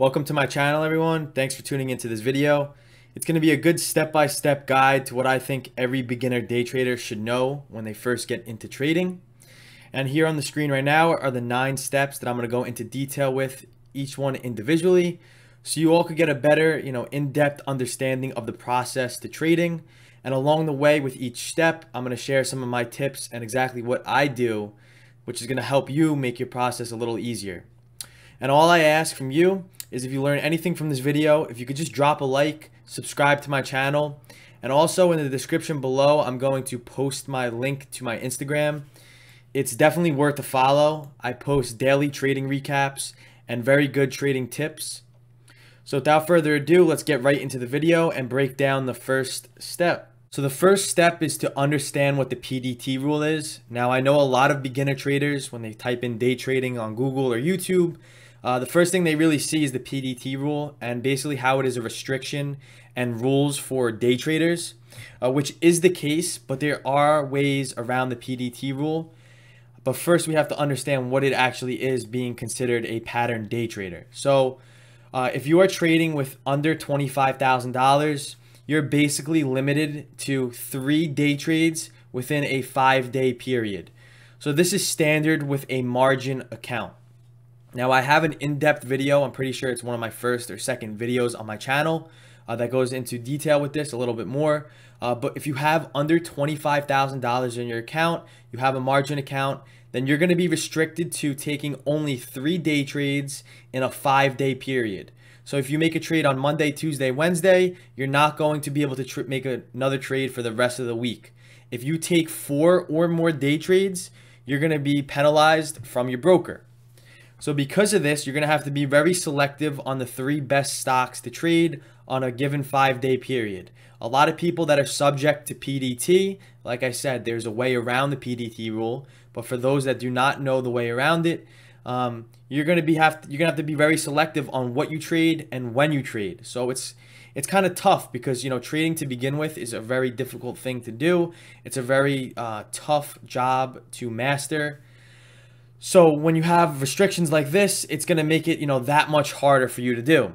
Welcome to my channel, everyone. Thanks for tuning into this video. It's going to be a good step-by-step -step guide to what I think every beginner day trader should know when they first get into trading. And here on the screen right now are the nine steps that I'm going to go into detail with each one individually so you all could get a better, you know, in-depth understanding of the process to trading. And along the way with each step, I'm going to share some of my tips and exactly what I do, which is going to help you make your process a little easier. And all I ask from you is if you learn anything from this video, if you could just drop a like, subscribe to my channel, and also in the description below, I'm going to post my link to my Instagram. It's definitely worth a follow. I post daily trading recaps and very good trading tips. So without further ado, let's get right into the video and break down the first step. So the first step is to understand what the PDT rule is. Now I know a lot of beginner traders, when they type in day trading on Google or YouTube, uh, the first thing they really see is the PDT rule and basically how it is a restriction and rules for day traders, uh, which is the case, but there are ways around the PDT rule. But first, we have to understand what it actually is being considered a pattern day trader. So, uh, if you are trading with under $25,000, you're basically limited to three day trades within a five day period. So, this is standard with a margin account. Now I have an in-depth video, I'm pretty sure it's one of my first or second videos on my channel uh, that goes into detail with this a little bit more. Uh, but if you have under $25,000 in your account, you have a margin account, then you're gonna be restricted to taking only three day trades in a five day period. So if you make a trade on Monday, Tuesday, Wednesday, you're not going to be able to make another trade for the rest of the week. If you take four or more day trades, you're gonna be penalized from your broker. So because of this, you're going to have to be very selective on the three best stocks to trade on a given five day period. A lot of people that are subject to PDT, like I said, there's a way around the PDT rule. But for those that do not know the way around it, um, you're gonna be have to, you're gonna have to be very selective on what you trade and when you trade. So it's it's kind of tough because you know trading to begin with is a very difficult thing to do. It's a very uh, tough job to master. So when you have restrictions like this, it's going to make it, you know, that much harder for you to do.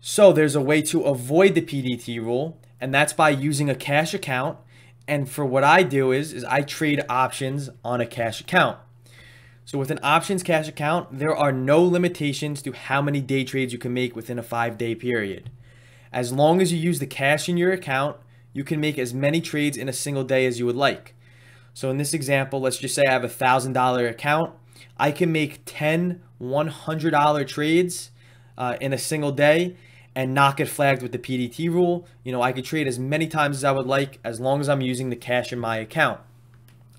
So there's a way to avoid the PDT rule, and that's by using a cash account. And for what I do is, is I trade options on a cash account. So with an options cash account, there are no limitations to how many day trades you can make within a five day period. As long as you use the cash in your account, you can make as many trades in a single day as you would like. So in this example, let's just say I have a $1,000 account. I can make 10 $100 trades uh, in a single day and not get flagged with the PDT rule. You know, I could trade as many times as I would like as long as I'm using the cash in my account.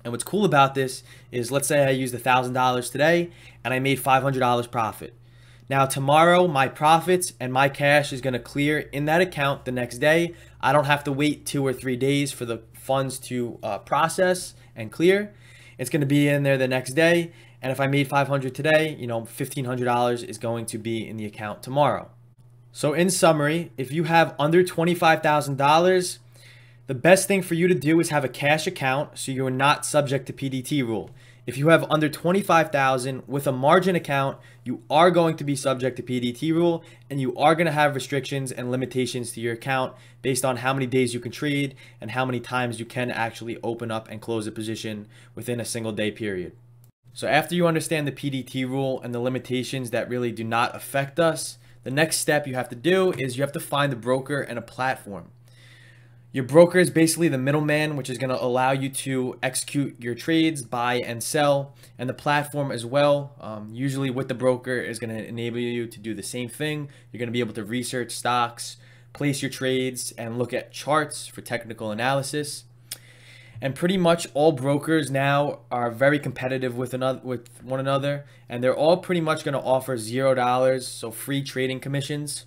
And what's cool about this is let's say I used $1,000 today and I made $500 profit. Now tomorrow, my profits and my cash is going to clear in that account the next day. I don't have to wait two or three days for the funds to uh, process and clear. It's going to be in there the next day. And if I made 500 today, you know, $1,500 is going to be in the account tomorrow. So in summary, if you have under $25,000, the best thing for you to do is have a cash account so you are not subject to PDT rule. If you have under 25,000 with a margin account, you are going to be subject to PDT rule and you are going to have restrictions and limitations to your account based on how many days you can trade and how many times you can actually open up and close a position within a single day period. So after you understand the PDT rule and the limitations that really do not affect us, the next step you have to do is you have to find the broker and a platform. Your broker is basically the middleman, which is going to allow you to execute your trades, buy and sell. And the platform as well, um, usually with the broker, is going to enable you to do the same thing. You're going to be able to research stocks, place your trades, and look at charts for technical analysis. And pretty much all brokers now are very competitive with another with one another, and they're all pretty much going to offer zero dollars, so free trading commissions.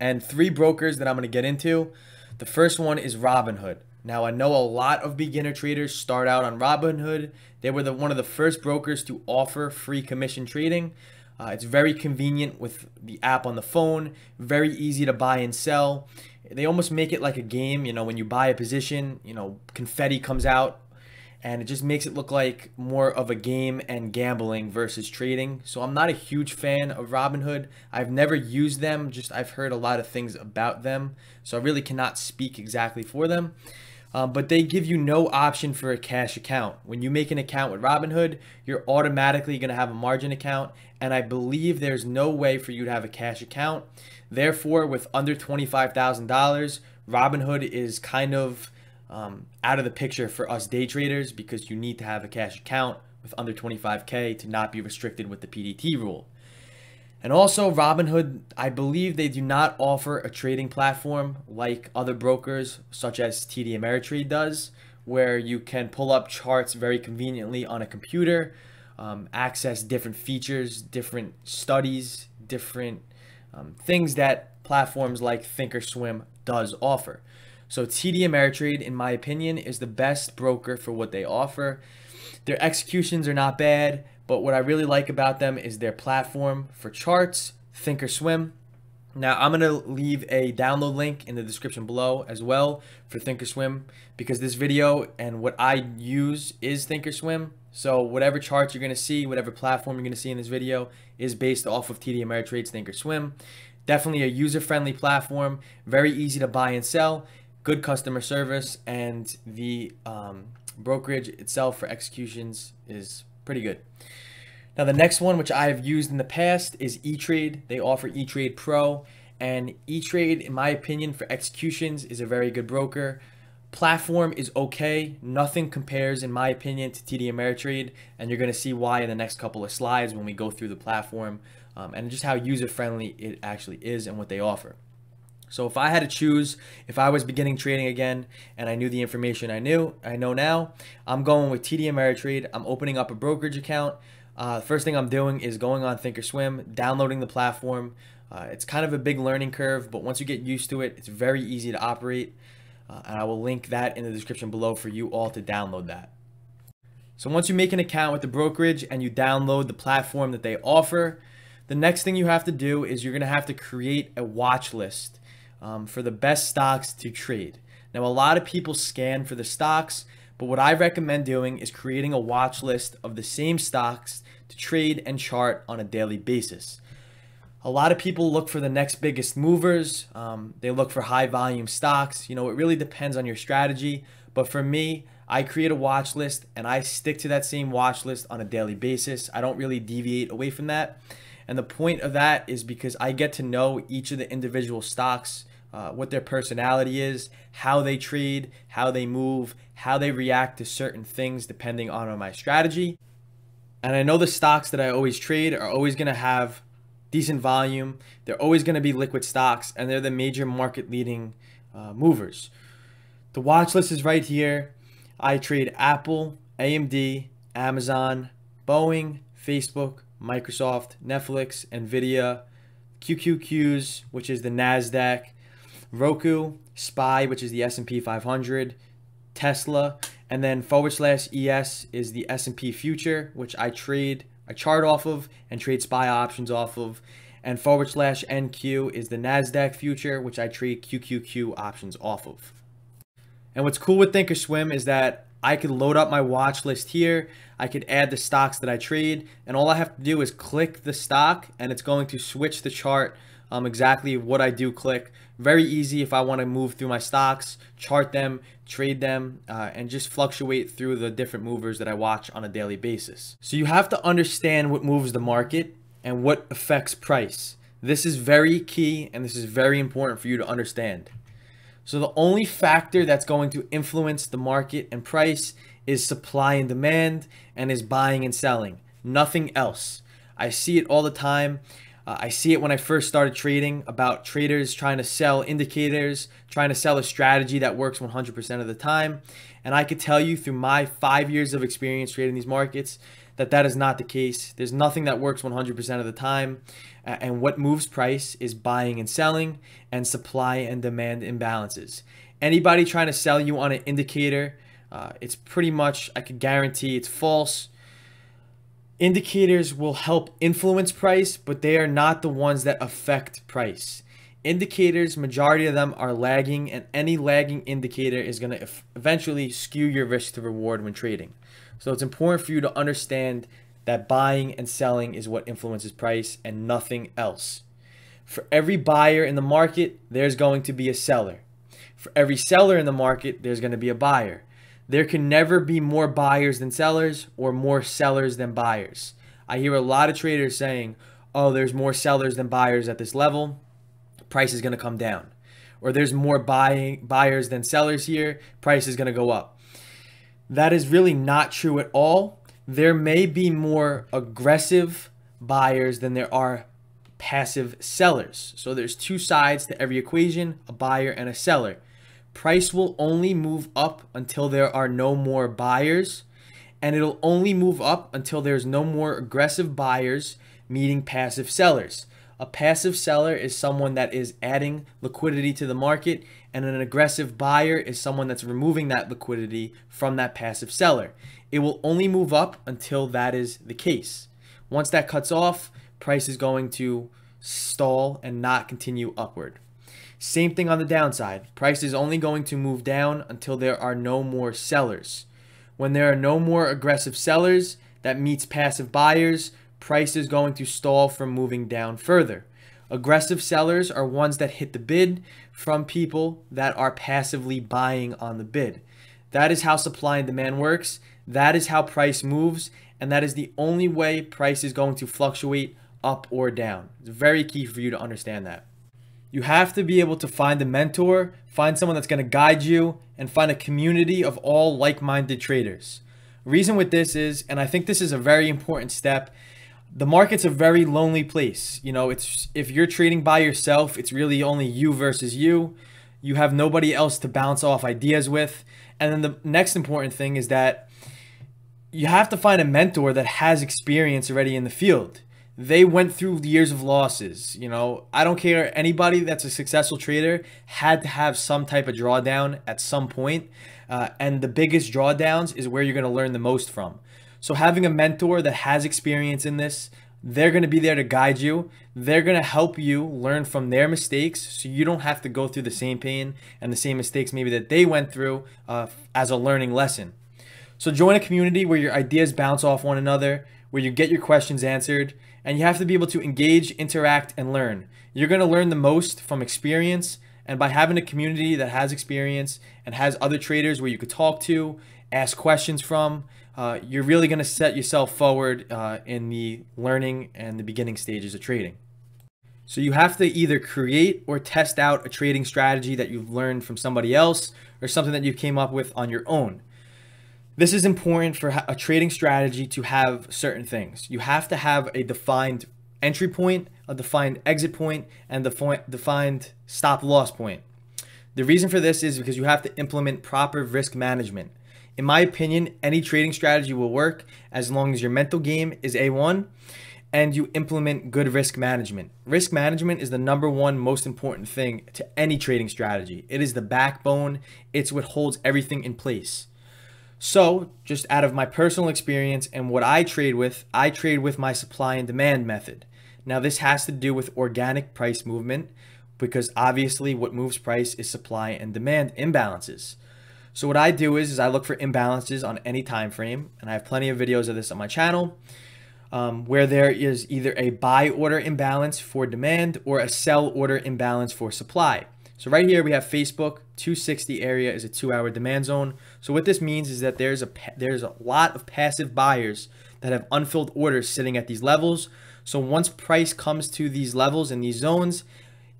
And three brokers that I'm going to get into the first one is Robinhood. Now, I know a lot of beginner traders start out on Robinhood. They were the, one of the first brokers to offer free commission trading. Uh, it's very convenient with the app on the phone, very easy to buy and sell. They almost make it like a game, you know, when you buy a position, you know, confetti comes out, and it just makes it look like more of a game and gambling versus trading. So I'm not a huge fan of Robinhood. I've never used them, just I've heard a lot of things about them. So I really cannot speak exactly for them. Um, but they give you no option for a cash account. When you make an account with Robinhood, you're automatically going to have a margin account, and I believe there's no way for you to have a cash account. Therefore, with under $25,000, Robinhood is kind of um, out of the picture for us day traders because you need to have a cash account with under 25K to not be restricted with the PDT rule. And also, Robinhood, I believe they do not offer a trading platform like other brokers, such as TD Ameritrade does, where you can pull up charts very conveniently on a computer, um, access different features, different studies, different um, things that platforms like thinkorswim does offer so TD Ameritrade, in my opinion, is the best broker for what they offer. Their executions are not bad, but what I really like about them is their platform for charts, Thinkorswim. Now, I'm going to leave a download link in the description below as well for Thinkorswim because this video and what I use is Thinkorswim. So whatever charts you're going to see, whatever platform you're going to see in this video is based off of TD Ameritrade's Thinkorswim. Definitely a user-friendly platform, very easy to buy and sell good customer service, and the um, brokerage itself for executions is pretty good. Now the next one, which I have used in the past, is E-Trade. They offer E-Trade Pro, and E-Trade, in my opinion, for executions is a very good broker. Platform is okay. Nothing compares, in my opinion, to TD Ameritrade, and you're going to see why in the next couple of slides when we go through the platform um, and just how user-friendly it actually is and what they offer. So if I had to choose, if I was beginning trading again and I knew the information I knew, I know now, I'm going with TD Ameritrade. I'm opening up a brokerage account. Uh, first thing I'm doing is going on Thinkorswim, downloading the platform. Uh, it's kind of a big learning curve, but once you get used to it, it's very easy to operate. Uh, and I will link that in the description below for you all to download that. So once you make an account with the brokerage and you download the platform that they offer, the next thing you have to do is you're gonna have to create a watch list um, for the best stocks to trade. Now, a lot of people scan for the stocks, but what I recommend doing is creating a watch list of the same stocks to trade and chart on a daily basis. A lot of people look for the next biggest movers. Um, they look for high volume stocks. You know, it really depends on your strategy. But for me, I create a watch list and I stick to that same watch list on a daily basis. I don't really deviate away from that. And the point of that is because I get to know each of the individual stocks uh, what their personality is, how they trade, how they move, how they react to certain things depending on my strategy. And I know the stocks that I always trade are always going to have decent volume. They're always going to be liquid stocks, and they're the major market leading uh, movers. The watch list is right here. I trade Apple, AMD, Amazon, Boeing, Facebook, Microsoft, Netflix, Nvidia, QQQs, which is the NASDAQ, Roku, SPY, which is the S&P 500, Tesla, and then forward slash ES is the S&P future, which I trade, I chart off of and trade SPY options off of. And forward slash NQ is the NASDAQ future, which I trade QQQ options off of. And what's cool with Thinkorswim is that I could load up my watch list here. I could add the stocks that I trade. And all I have to do is click the stock and it's going to switch the chart um, exactly what I do click. Very easy if I want to move through my stocks, chart them, trade them, uh, and just fluctuate through the different movers that I watch on a daily basis. So you have to understand what moves the market and what affects price. This is very key and this is very important for you to understand. So the only factor that's going to influence the market and price is supply and demand and is buying and selling. Nothing else. I see it all the time uh, I see it when I first started trading about traders trying to sell indicators, trying to sell a strategy that works 100% of the time. And I could tell you through my five years of experience trading these markets that that is not the case. There's nothing that works 100% of the time. Uh, and what moves price is buying and selling and supply and demand imbalances. Anybody trying to sell you on an indicator, uh, it's pretty much, I could guarantee it's false Indicators will help influence price, but they are not the ones that affect price. Indicators, majority of them are lagging, and any lagging indicator is going to eventually skew your risk to reward when trading. So it's important for you to understand that buying and selling is what influences price and nothing else. For every buyer in the market, there's going to be a seller. For every seller in the market, there's going to be a buyer. There can never be more buyers than sellers or more sellers than buyers. I hear a lot of traders saying, oh, there's more sellers than buyers at this level. Price is going to come down. Or there's more buying, buyers than sellers here. Price is going to go up. That is really not true at all. There may be more aggressive buyers than there are passive sellers. So there's two sides to every equation, a buyer and a seller price will only move up until there are no more buyers and it'll only move up until there's no more aggressive buyers meeting passive sellers. A passive seller is someone that is adding liquidity to the market, and an aggressive buyer is someone that's removing that liquidity from that passive seller. It will only move up until that is the case. Once that cuts off, price is going to stall and not continue upward. Same thing on the downside. Price is only going to move down until there are no more sellers. When there are no more aggressive sellers that meets passive buyers, price is going to stall from moving down further. Aggressive sellers are ones that hit the bid from people that are passively buying on the bid. That is how supply and demand works. That is how price moves. And that is the only way price is going to fluctuate up or down. It's very key for you to understand that. You have to be able to find a mentor, find someone that's going to guide you, and find a community of all like minded traders. Reason with this is, and I think this is a very important step, the market's a very lonely place. You know, it's if you're trading by yourself, it's really only you versus you. You have nobody else to bounce off ideas with. And then the next important thing is that you have to find a mentor that has experience already in the field they went through years of losses. You know, I don't care. Anybody that's a successful trader had to have some type of drawdown at some point. Uh, and the biggest drawdowns is where you're going to learn the most from. So having a mentor that has experience in this, they're going to be there to guide you. They're going to help you learn from their mistakes so you don't have to go through the same pain and the same mistakes maybe that they went through uh, as a learning lesson. So join a community where your ideas bounce off one another where you get your questions answered, and you have to be able to engage, interact, and learn. You're going to learn the most from experience, and by having a community that has experience and has other traders where you could talk to, ask questions from, uh, you're really going to set yourself forward uh, in the learning and the beginning stages of trading. So you have to either create or test out a trading strategy that you've learned from somebody else or something that you came up with on your own. This is important for a trading strategy to have certain things. You have to have a defined entry point, a defined exit point, and the defined stop loss point. The reason for this is because you have to implement proper risk management. In my opinion, any trading strategy will work as long as your mental game is A1 and you implement good risk management. Risk management is the number one most important thing to any trading strategy. It is the backbone, it's what holds everything in place. So, just out of my personal experience and what I trade with, I trade with my supply and demand method. Now, this has to do with organic price movement because obviously what moves price is supply and demand imbalances. So what I do is, is I look for imbalances on any time frame, and I have plenty of videos of this on my channel, um, where there is either a buy order imbalance for demand or a sell order imbalance for supply. So right here we have Facebook, 260 area is a two hour demand zone. So what this means is that there's a, there's a lot of passive buyers that have unfilled orders sitting at these levels. So once price comes to these levels and these zones,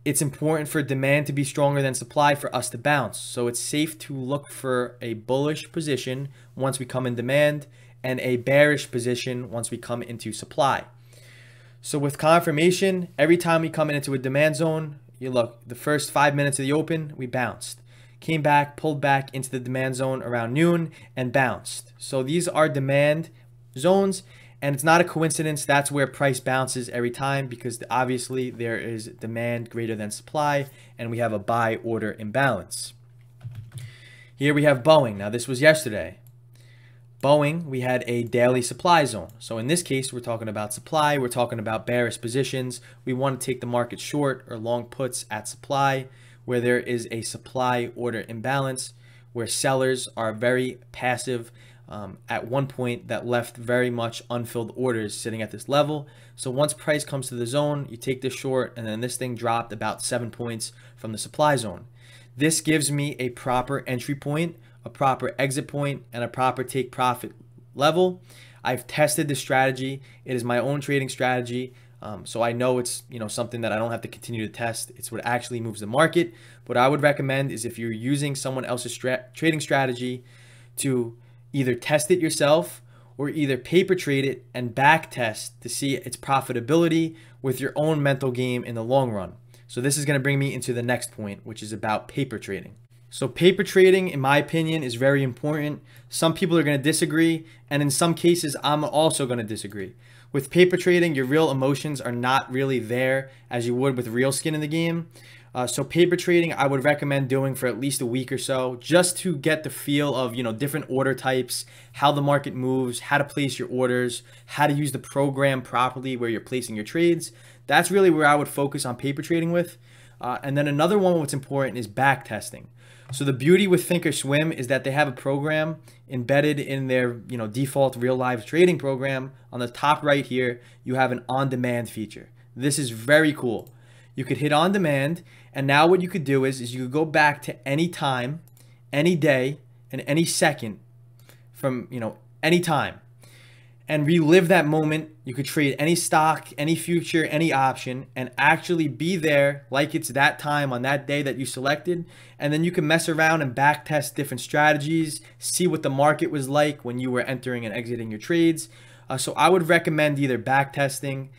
it's important for demand to be stronger than supply for us to bounce. So it's safe to look for a bullish position once we come in demand and a bearish position once we come into supply. So with confirmation, every time we come into a demand zone, you look, the first five minutes of the open, we bounced. Came back, pulled back into the demand zone around noon and bounced. So these are demand zones. And it's not a coincidence that's where price bounces every time because obviously there is demand greater than supply and we have a buy order imbalance. Here we have Boeing. Now this was yesterday. Boeing, we had a daily supply zone. So in this case, we're talking about supply, we're talking about bearish positions. We want to take the market short or long puts at supply where there is a supply order imbalance, where sellers are very passive um, at one point that left very much unfilled orders sitting at this level. So once price comes to the zone, you take this short and then this thing dropped about seven points from the supply zone. This gives me a proper entry point a proper exit point, and a proper take profit level. I've tested this strategy. It is my own trading strategy. Um, so I know it's you know something that I don't have to continue to test. It's what actually moves the market. What I would recommend is if you're using someone else's stra trading strategy to either test it yourself or either paper trade it and back test to see its profitability with your own mental game in the long run. So this is going to bring me into the next point, which is about paper trading. So paper trading, in my opinion, is very important. Some people are going to disagree, and in some cases, I'm also going to disagree. With paper trading, your real emotions are not really there as you would with real skin in the game. Uh, so paper trading, I would recommend doing for at least a week or so, just to get the feel of you know different order types, how the market moves, how to place your orders, how to use the program properly where you're placing your trades. That's really where I would focus on paper trading with. Uh, and then another one what's important is back testing. So the beauty with Thinkorswim is that they have a program embedded in their you know default real live trading program. On the top right here, you have an on-demand feature. This is very cool. You could hit on demand, and now what you could do is, is you could go back to any time, any day, and any second from you know any time and relive that moment. You could trade any stock, any future, any option, and actually be there like it's that time on that day that you selected. And then you can mess around and back test different strategies, see what the market was like when you were entering and exiting your trades. Uh, so I would recommend either back testing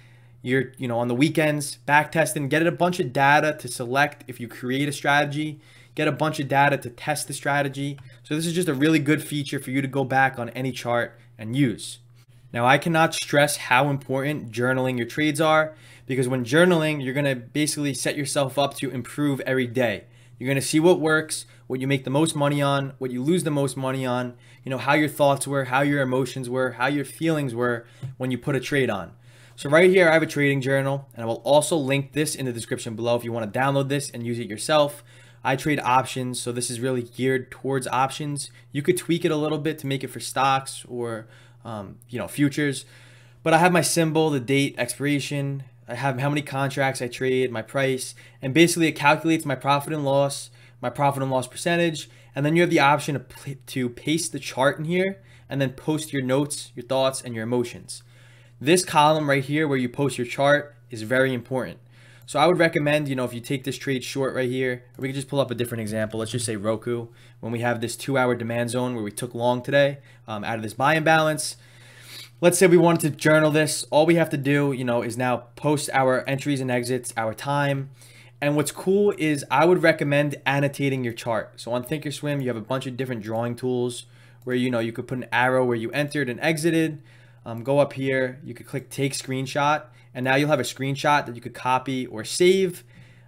your, you know, on the weekends, back testing, get a bunch of data to select if you create a strategy get a bunch of data to test the strategy. So this is just a really good feature for you to go back on any chart and use. Now, I cannot stress how important journaling your trades are because when journaling, you're going to basically set yourself up to improve every day. You're going to see what works, what you make the most money on, what you lose the most money on, you know, how your thoughts were, how your emotions were, how your feelings were when you put a trade on. So right here, I have a trading journal and I will also link this in the description below if you want to download this and use it yourself. I trade options, so this is really geared towards options. You could tweak it a little bit to make it for stocks or um, you know, futures. But I have my symbol, the date, expiration. I have how many contracts I trade, my price, and basically it calculates my profit and loss, my profit and loss percentage, and then you have the option to, to paste the chart in here and then post your notes, your thoughts, and your emotions. This column right here where you post your chart is very important. So I would recommend, you know, if you take this trade short right here, we can just pull up a different example. Let's just say Roku. When we have this two-hour demand zone where we took long today um, out of this buy imbalance, let's say we wanted to journal this. All we have to do, you know, is now post our entries and exits, our time. And what's cool is I would recommend annotating your chart. So on Thinkorswim, you have a bunch of different drawing tools where, you know, you could put an arrow where you entered and exited. Um, go up here, you could click take screenshot and now you'll have a screenshot that you could copy or save.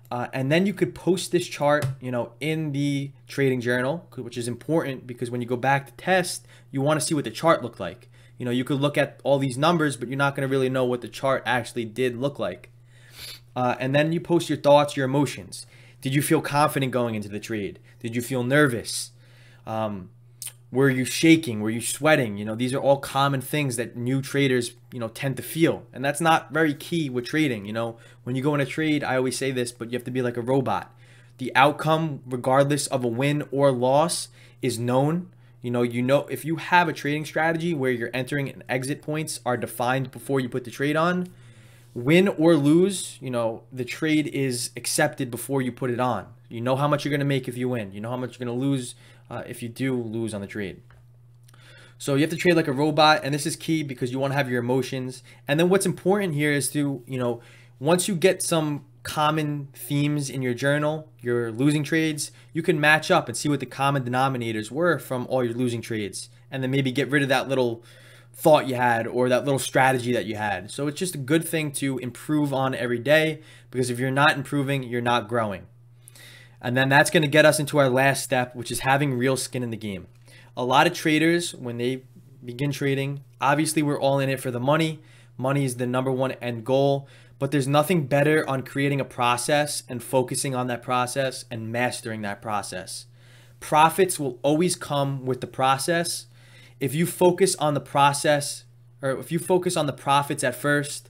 Uh, and then you could post this chart, you know, in the trading journal, which is important because when you go back to test, you want to see what the chart looked like. You know, you could look at all these numbers, but you're not going to really know what the chart actually did look like. Uh, and then you post your thoughts, your emotions. Did you feel confident going into the trade? Did you feel nervous? Um, were you shaking? Were you sweating? You know, these are all common things that new traders, you know, tend to feel. And that's not very key with trading. You know, when you go in a trade, I always say this, but you have to be like a robot. The outcome, regardless of a win or loss, is known. You know, you know, if you have a trading strategy where your entering and exit points are defined before you put the trade on, win or lose, you know, the trade is accepted before you put it on. You know how much you're going to make if you win. You know how much you're going to lose uh, if you do lose on the trade. So you have to trade like a robot, and this is key because you want to have your emotions. And then what's important here is to, you know, once you get some common themes in your journal, your losing trades, you can match up and see what the common denominators were from all your losing trades. And then maybe get rid of that little thought you had or that little strategy that you had. So it's just a good thing to improve on every day because if you're not improving, you're not growing. And then that's going to get us into our last step, which is having real skin in the game. A lot of traders, when they begin trading, obviously we're all in it for the money. Money is the number one end goal, but there's nothing better on creating a process and focusing on that process and mastering that process. Profits will always come with the process if you focus on the process or if you focus on the profits at first,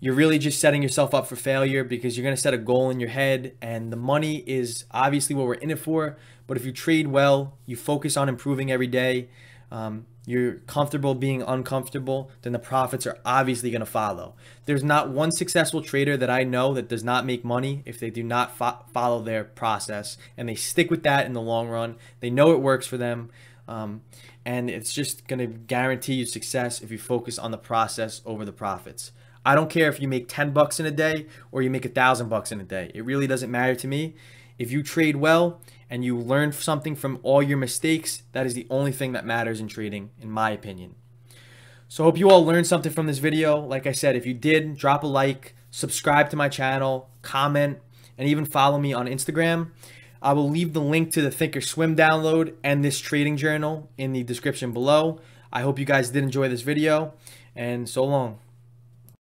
you're really just setting yourself up for failure because you're going to set a goal in your head and the money is obviously what we're in it for. But if you trade well, you focus on improving every day, um, you're comfortable being uncomfortable, then the profits are obviously going to follow. There's not one successful trader that I know that does not make money if they do not fo follow their process and they stick with that in the long run. They know it works for them. Um, and it's just going to guarantee you success if you focus on the process over the profits. I don't care if you make 10 bucks in a day or you make a thousand bucks in a day. It really doesn't matter to me. If you trade well and you learn something from all your mistakes, that is the only thing that matters in trading, in my opinion. So I hope you all learned something from this video. Like I said, if you did, drop a like, subscribe to my channel, comment, and even follow me on Instagram. I will leave the link to the Thinkorswim download and this trading journal in the description below. I hope you guys did enjoy this video and so long.